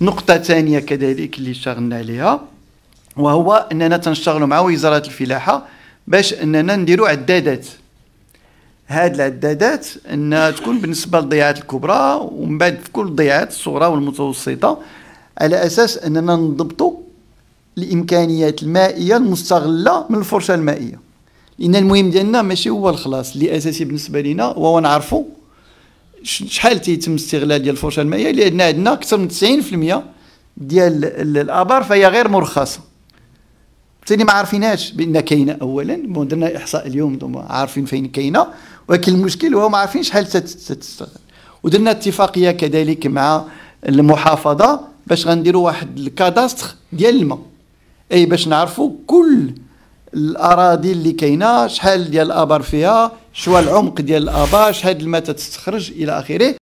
نقطة ثانية كذلك اللي اشتغلنا عليها وهو أننا تنشتغلوا مع وزارة الفلاحة باش أننا نديروا عدادات هاد العدادات أنها تكون بالنسبة للضيعات الكبرى ومن بعد في كل الضيعات الصغرى والمتوسطة على أساس أننا نضبطوا الإمكانيات المائية المستغلة من الفرشة المائية لأن المهم ديالنا ماشي هو الخلاص اللي أساسي بالنسبة لنا وهو نعرفوا شحال تيتم استغلال ديال الفرشه المائيه لان عندنا اكثر من 90% ديال الابار فهي غير مرخصه بالتالي ما عارفيناش بان كاينه اولا بون درنا احصاء اليوم دوما عارفين فين كاينه ولكن المشكل هو ما عارفين شحال تستغل ودرنا اتفاقيه كذلك مع المحافظه باش غنديروا واحد الكاداستر ديال الماء اي باش نعرفوا كل الاراضي اللي كاينه شحال ديال الابار فيها شوى العمق ديال الابار شحال الماء تستخرج الى اخره